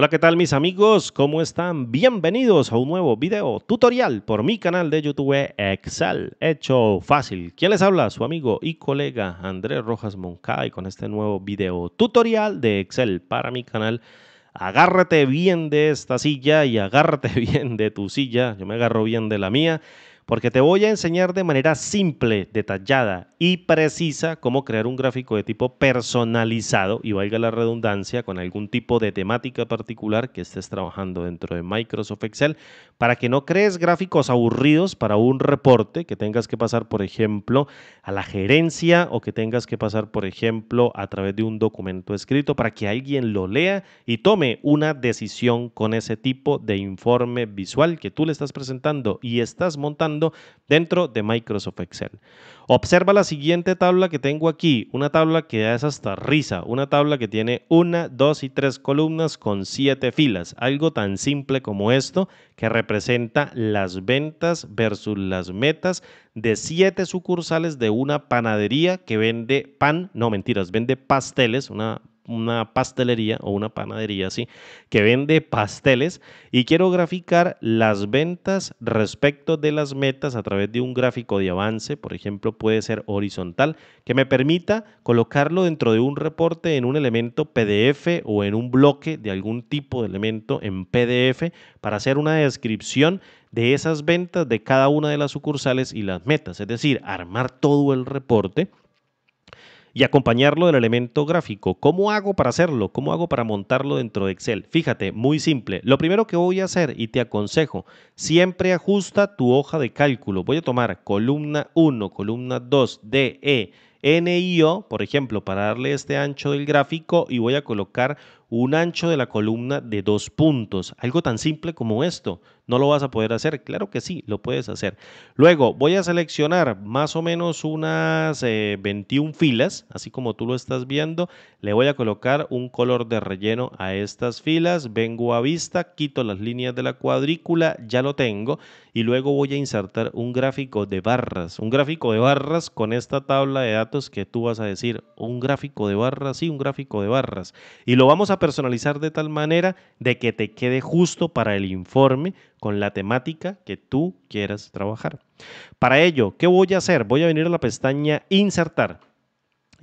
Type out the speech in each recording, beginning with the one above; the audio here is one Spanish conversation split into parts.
Hola, ¿qué tal mis amigos? ¿Cómo están? Bienvenidos a un nuevo video tutorial por mi canal de YouTube Excel, hecho fácil. ¿Quién les habla? Su amigo y colega Andrés Rojas Moncada con este nuevo video tutorial de Excel para mi canal. Agárrate bien de esta silla y agárrate bien de tu silla. Yo me agarro bien de la mía porque te voy a enseñar de manera simple, detallada y precisa cómo crear un gráfico de tipo personalizado y valga la redundancia con algún tipo de temática particular que estés trabajando dentro de Microsoft Excel para que no crees gráficos aburridos para un reporte que tengas que pasar, por ejemplo, a la gerencia o que tengas que pasar, por ejemplo, a través de un documento escrito para que alguien lo lea y tome una decisión con ese tipo de informe visual que tú le estás presentando y estás montando dentro de Microsoft Excel. Observa la siguiente tabla que tengo aquí, una tabla que es hasta risa, una tabla que tiene una, dos y tres columnas con siete filas, algo tan simple como esto que representa las ventas versus las metas de siete sucursales de una panadería que vende pan, no mentiras, vende pasteles, una una pastelería o una panadería, sí, que vende pasteles y quiero graficar las ventas respecto de las metas a través de un gráfico de avance, por ejemplo, puede ser horizontal, que me permita colocarlo dentro de un reporte en un elemento PDF o en un bloque de algún tipo de elemento en PDF para hacer una descripción de esas ventas de cada una de las sucursales y las metas, es decir, armar todo el reporte y acompañarlo del elemento gráfico. ¿Cómo hago para hacerlo? ¿Cómo hago para montarlo dentro de Excel? Fíjate, muy simple. Lo primero que voy a hacer y te aconsejo, siempre ajusta tu hoja de cálculo. Voy a tomar columna 1, columna 2, D, E, DE, O, por ejemplo, para darle este ancho del gráfico y voy a colocar un ancho de la columna de dos puntos. Algo tan simple como esto. ¿No lo vas a poder hacer? Claro que sí, lo puedes hacer. Luego voy a seleccionar más o menos unas 21 eh, filas, así como tú lo estás viendo. Le voy a colocar un color de relleno a estas filas. Vengo a vista, quito las líneas de la cuadrícula, ya lo tengo. Y luego voy a insertar un gráfico de barras. Un gráfico de barras con esta tabla de datos que tú vas a decir, un gráfico de barras, sí, un gráfico de barras. Y lo vamos a personalizar de tal manera de que te quede justo para el informe con la temática que tú quieras trabajar. Para ello, ¿qué voy a hacer? Voy a venir a la pestaña Insertar.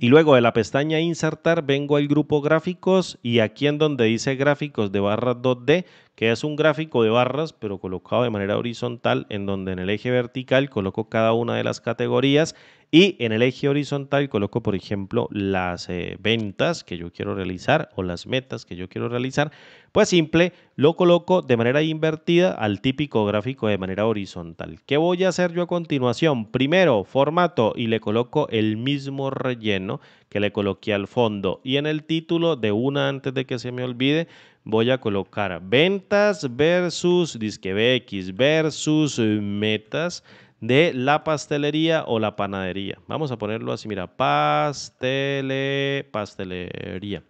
Y luego de la pestaña Insertar vengo al grupo Gráficos y aquí en donde dice Gráficos de barra 2D, que es un gráfico de barras, pero colocado de manera horizontal, en donde en el eje vertical coloco cada una de las categorías y en el eje horizontal coloco, por ejemplo, las eh, ventas que yo quiero realizar o las metas que yo quiero realizar. Pues simple, lo coloco de manera invertida al típico gráfico de manera horizontal. ¿Qué voy a hacer yo a continuación? Primero, formato y le coloco el mismo relleno que le coloqué al fondo. Y en el título de una antes de que se me olvide, voy a colocar ventas versus disque BX versus metas de la pastelería o la panadería. Vamos a ponerlo así, mira, pastele, pastelería.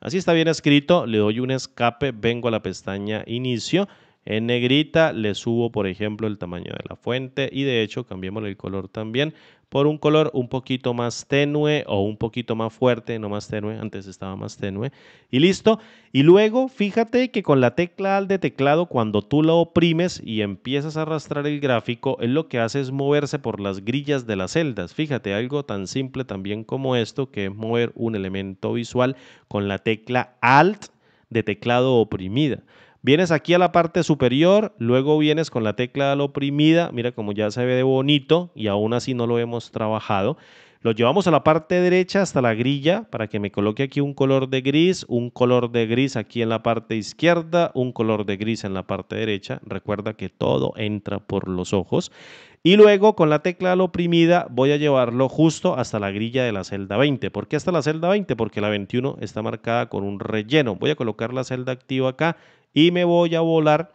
Así está bien escrito, le doy un escape, vengo a la pestaña inicio, en negrita le subo, por ejemplo, el tamaño de la fuente y de hecho cambiémosle el color también por un color un poquito más tenue o un poquito más fuerte, no más tenue, antes estaba más tenue. Y listo. Y luego fíjate que con la tecla Alt de teclado, cuando tú la oprimes y empiezas a arrastrar el gráfico, él lo que hace es moverse por las grillas de las celdas. Fíjate, algo tan simple también como esto, que es mover un elemento visual con la tecla alt de teclado oprimida. Vienes aquí a la parte superior, luego vienes con la tecla la oprimida, mira como ya se ve de bonito y aún así no lo hemos trabajado. Lo llevamos a la parte derecha hasta la grilla para que me coloque aquí un color de gris, un color de gris aquí en la parte izquierda, un color de gris en la parte derecha. Recuerda que todo entra por los ojos. Y luego con la tecla la oprimida voy a llevarlo justo hasta la grilla de la celda 20. ¿Por qué hasta la celda 20? Porque la 21 está marcada con un relleno. Voy a colocar la celda activa acá y me voy a volar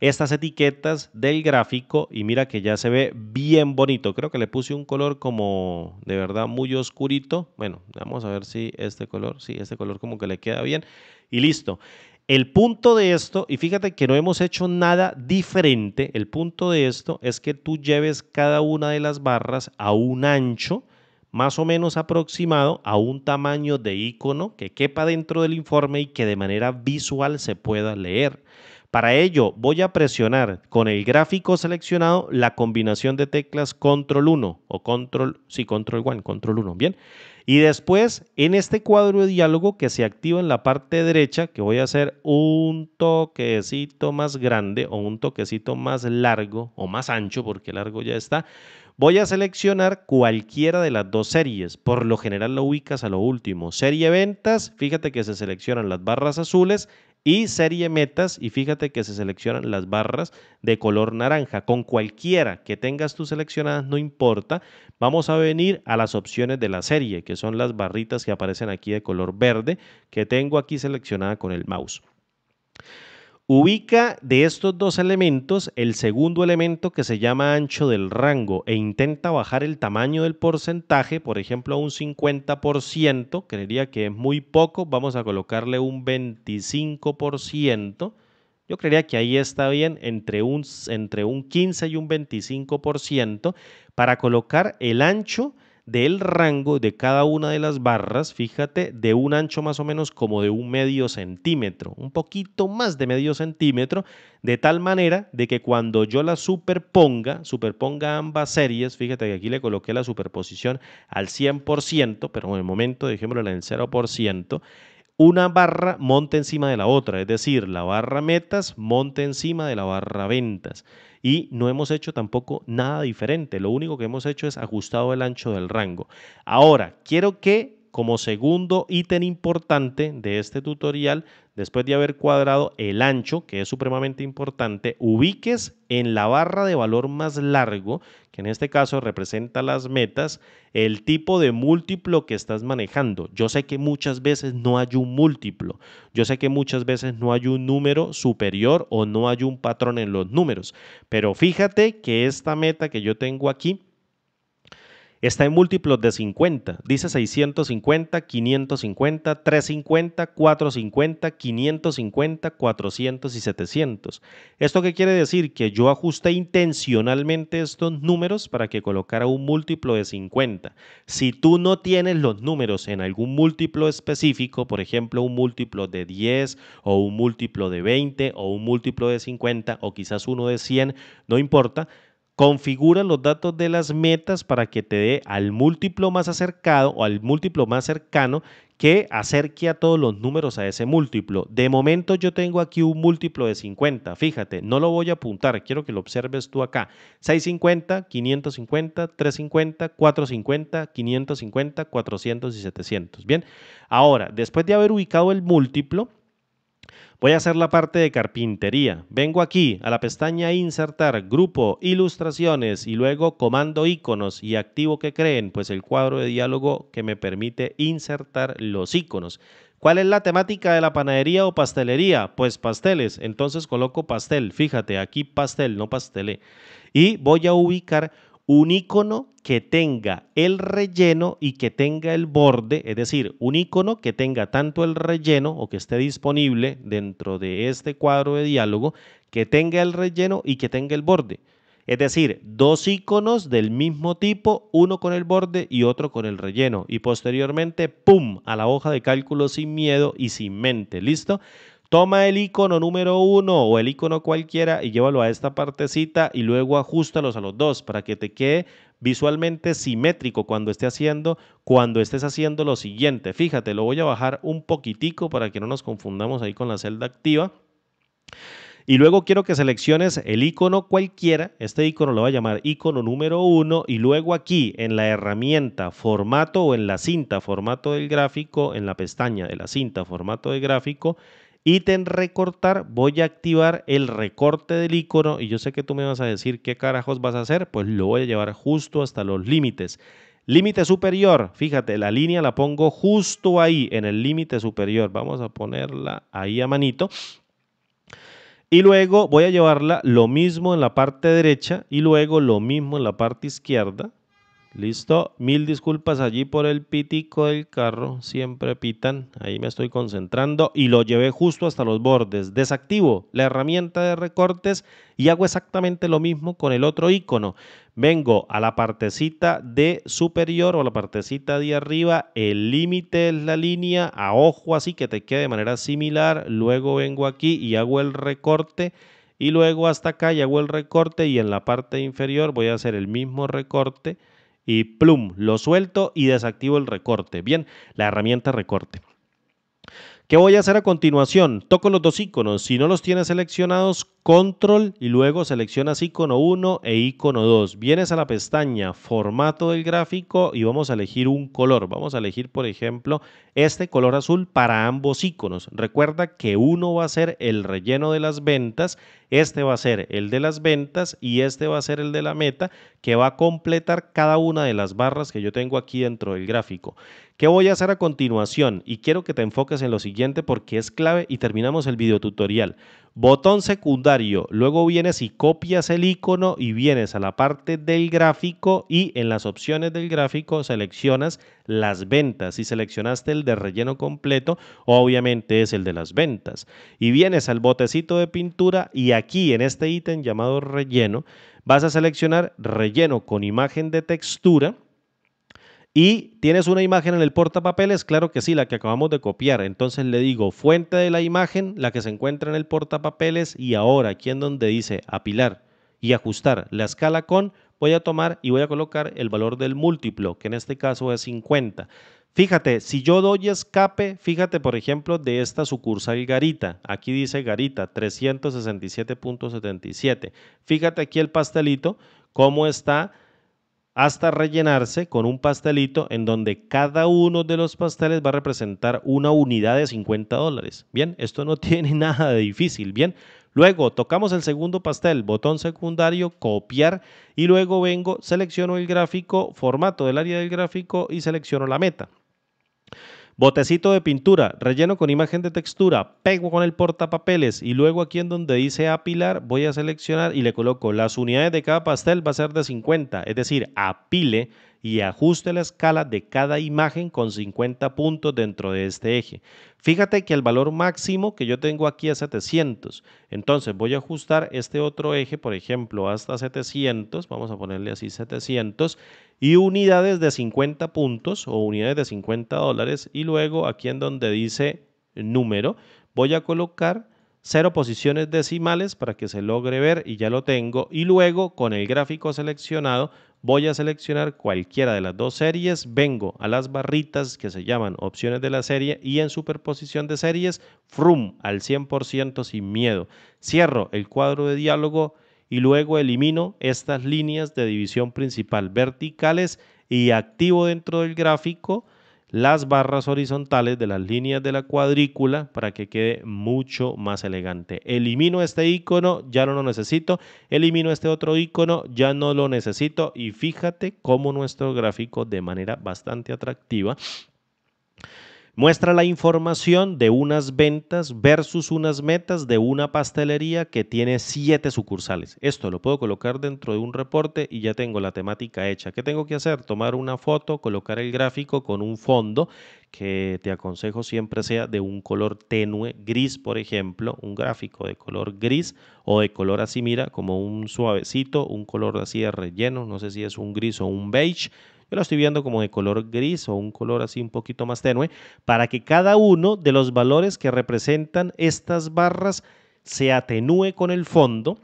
estas etiquetas del gráfico y mira que ya se ve bien bonito. Creo que le puse un color como de verdad muy oscurito. Bueno, vamos a ver si este color, sí, este color como que le queda bien y listo. El punto de esto, y fíjate que no hemos hecho nada diferente, el punto de esto es que tú lleves cada una de las barras a un ancho, más o menos aproximado a un tamaño de icono que quepa dentro del informe y que de manera visual se pueda leer. Para ello voy a presionar con el gráfico seleccionado la combinación de teclas control 1 o control, sí, control 1, control 1, bien. Y después en este cuadro de diálogo que se activa en la parte derecha, que voy a hacer un toquecito más grande o un toquecito más largo o más ancho, porque largo ya está, Voy a seleccionar cualquiera de las dos series. Por lo general lo ubicas a lo último. Serie ventas, fíjate que se seleccionan las barras azules y serie metas y fíjate que se seleccionan las barras de color naranja. Con cualquiera que tengas tú seleccionadas, no importa. Vamos a venir a las opciones de la serie, que son las barritas que aparecen aquí de color verde, que tengo aquí seleccionada con el mouse. Ubica de estos dos elementos el segundo elemento que se llama ancho del rango e intenta bajar el tamaño del porcentaje, por ejemplo, a un 50%, creería que es muy poco, vamos a colocarle un 25%. Yo creería que ahí está bien entre un, entre un 15 y un 25% para colocar el ancho del rango de cada una de las barras, fíjate, de un ancho más o menos como de un medio centímetro, un poquito más de medio centímetro, de tal manera de que cuando yo la superponga, superponga ambas series, fíjate que aquí le coloqué la superposición al 100%, pero en el momento dejémoslo en el 0%, una barra monta encima de la otra, es decir, la barra metas monta encima de la barra ventas y no hemos hecho tampoco nada diferente. Lo único que hemos hecho es ajustado el ancho del rango. Ahora, quiero que como segundo ítem importante de este tutorial, después de haber cuadrado el ancho, que es supremamente importante, ubiques en la barra de valor más largo, que en este caso representa las metas, el tipo de múltiplo que estás manejando. Yo sé que muchas veces no hay un múltiplo, yo sé que muchas veces no hay un número superior o no hay un patrón en los números, pero fíjate que esta meta que yo tengo aquí, está en múltiplos de 50. Dice 650, 550, 350, 450, 550, 400 y 700. ¿Esto qué quiere decir? Que yo ajusté intencionalmente estos números para que colocara un múltiplo de 50. Si tú no tienes los números en algún múltiplo específico, por ejemplo un múltiplo de 10 o un múltiplo de 20 o un múltiplo de 50 o quizás uno de 100, no importa Configura los datos de las metas para que te dé al múltiplo más acercado o al múltiplo más cercano que acerque a todos los números a ese múltiplo. De momento yo tengo aquí un múltiplo de 50. Fíjate, no lo voy a apuntar, quiero que lo observes tú acá. 650, 550, 350, 450, 550, 400 y 700. Bien, ahora, después de haber ubicado el múltiplo, Voy a hacer la parte de carpintería. Vengo aquí a la pestaña Insertar, Grupo, Ilustraciones y luego Comando Iconos y activo que creen, pues el cuadro de diálogo que me permite insertar los iconos. ¿Cuál es la temática de la panadería o pastelería? Pues pasteles. Entonces coloco pastel. Fíjate, aquí pastel, no pastelé. Y voy a ubicar un icono que tenga el relleno y que tenga el borde, es decir, un icono que tenga tanto el relleno o que esté disponible dentro de este cuadro de diálogo, que tenga el relleno y que tenga el borde. Es decir, dos iconos del mismo tipo, uno con el borde y otro con el relleno. Y posteriormente, ¡pum!, a la hoja de cálculo sin miedo y sin mente. ¿Listo? Toma el icono número uno o el icono cualquiera y llévalo a esta partecita y luego ajustalos a los dos para que te quede visualmente simétrico cuando esté haciendo, cuando estés haciendo lo siguiente. Fíjate, lo voy a bajar un poquitico para que no nos confundamos ahí con la celda activa. Y luego quiero que selecciones el icono cualquiera, este icono lo va a llamar icono número 1 y luego aquí en la herramienta formato o en la cinta formato del gráfico, en la pestaña de la cinta formato de gráfico, ítem recortar, voy a activar el recorte del icono y yo sé que tú me vas a decir qué carajos vas a hacer, pues lo voy a llevar justo hasta los límites. Límite superior, fíjate, la línea la pongo justo ahí, en el límite superior. Vamos a ponerla ahí a manito. Y luego voy a llevarla lo mismo en la parte derecha y luego lo mismo en la parte izquierda. Listo, mil disculpas allí por el pitico del carro, siempre pitan, ahí me estoy concentrando y lo llevé justo hasta los bordes. Desactivo la herramienta de recortes y hago exactamente lo mismo con el otro icono. Vengo a la partecita de superior o la partecita de arriba, el límite es la línea, a ojo así que te quede de manera similar, luego vengo aquí y hago el recorte y luego hasta acá y hago el recorte y en la parte inferior voy a hacer el mismo recorte y plum, lo suelto y desactivo el recorte. Bien, la herramienta recorte. ¿Qué voy a hacer a continuación? Toco los dos iconos. Si no los tienes seleccionados, control y luego seleccionas icono 1 e icono 2. Vienes a la pestaña formato del gráfico y vamos a elegir un color. Vamos a elegir, por ejemplo, este color azul para ambos iconos. Recuerda que uno va a ser el relleno de las ventas, este va a ser el de las ventas y este va a ser el de la meta que va a completar cada una de las barras que yo tengo aquí dentro del gráfico. ¿Qué voy a hacer a continuación? Y quiero que te enfoques en lo siguiente porque es clave y terminamos el video tutorial. Botón secundario, luego vienes y copias el icono y vienes a la parte del gráfico y en las opciones del gráfico seleccionas las ventas. Si seleccionaste el de relleno completo, obviamente es el de las ventas. Y vienes al botecito de pintura y aquí en este ítem llamado relleno, vas a seleccionar relleno con imagen de textura y tienes una imagen en el portapapeles, claro que sí, la que acabamos de copiar. Entonces le digo fuente de la imagen, la que se encuentra en el portapapeles y ahora aquí en donde dice apilar y ajustar la escala con, voy a tomar y voy a colocar el valor del múltiplo, que en este caso es 50. Fíjate, si yo doy escape, fíjate por ejemplo de esta sucursal Garita, aquí dice Garita 367.77. Fíjate aquí el pastelito, cómo está hasta rellenarse con un pastelito en donde cada uno de los pasteles va a representar una unidad de 50 dólares. Bien, esto no tiene nada de difícil, bien. Luego tocamos el segundo pastel, botón secundario, copiar y luego vengo, selecciono el gráfico, formato del área del gráfico y selecciono la meta. Botecito de pintura, relleno con imagen de textura, pego con el portapapeles y luego aquí en donde dice apilar voy a seleccionar y le coloco las unidades de cada pastel va a ser de 50, es decir, apile y ajuste la escala de cada imagen con 50 puntos dentro de este eje. Fíjate que el valor máximo que yo tengo aquí es 700, entonces voy a ajustar este otro eje, por ejemplo, hasta 700, vamos a ponerle así 700, y unidades de 50 puntos o unidades de 50 dólares, y luego aquí en donde dice número, voy a colocar cero posiciones decimales para que se logre ver y ya lo tengo. Y luego con el gráfico seleccionado voy a seleccionar cualquiera de las dos series, vengo a las barritas que se llaman opciones de la serie y en superposición de series, frum al 100% sin miedo. Cierro el cuadro de diálogo y luego elimino estas líneas de división principal verticales y activo dentro del gráfico las barras horizontales de las líneas de la cuadrícula para que quede mucho más elegante. Elimino este icono, ya no lo necesito. Elimino este otro icono, ya no lo necesito. Y fíjate cómo nuestro gráfico de manera bastante atractiva Muestra la información de unas ventas versus unas metas de una pastelería que tiene siete sucursales. Esto lo puedo colocar dentro de un reporte y ya tengo la temática hecha. ¿Qué tengo que hacer? Tomar una foto, colocar el gráfico con un fondo que te aconsejo siempre sea de un color tenue, gris, por ejemplo, un gráfico de color gris o de color así, mira, como un suavecito, un color así de relleno, no sé si es un gris o un beige yo estoy viendo como de color gris o un color así un poquito más tenue, para que cada uno de los valores que representan estas barras se atenúe con el fondo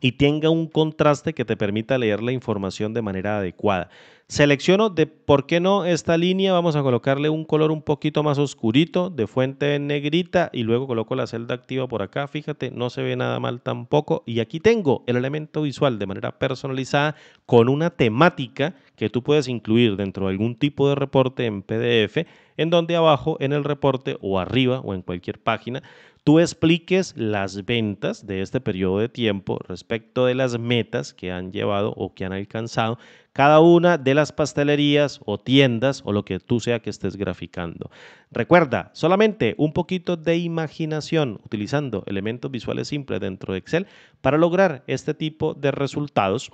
y tenga un contraste que te permita leer la información de manera adecuada. Selecciono de por qué no esta línea, vamos a colocarle un color un poquito más oscurito de fuente negrita y luego coloco la celda activa por acá, fíjate, no se ve nada mal tampoco y aquí tengo el elemento visual de manera personalizada con una temática que tú puedes incluir dentro de algún tipo de reporte en PDF en donde abajo en el reporte o arriba o en cualquier página tú expliques las ventas de este periodo de tiempo respecto de las metas que han llevado o que han alcanzado cada una de las pastelerías o tiendas o lo que tú sea que estés graficando. Recuerda, solamente un poquito de imaginación utilizando elementos visuales simples dentro de Excel para lograr este tipo de resultados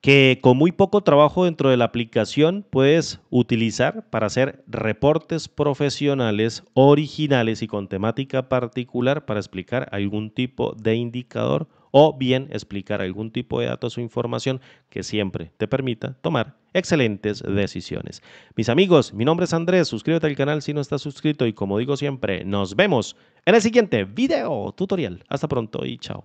que con muy poco trabajo dentro de la aplicación puedes utilizar para hacer reportes profesionales originales y con temática particular para explicar algún tipo de indicador o bien explicar algún tipo de datos o información que siempre te permita tomar excelentes decisiones. Mis amigos, mi nombre es Andrés, suscríbete al canal si no estás suscrito y como digo siempre, nos vemos en el siguiente video tutorial. Hasta pronto y chao.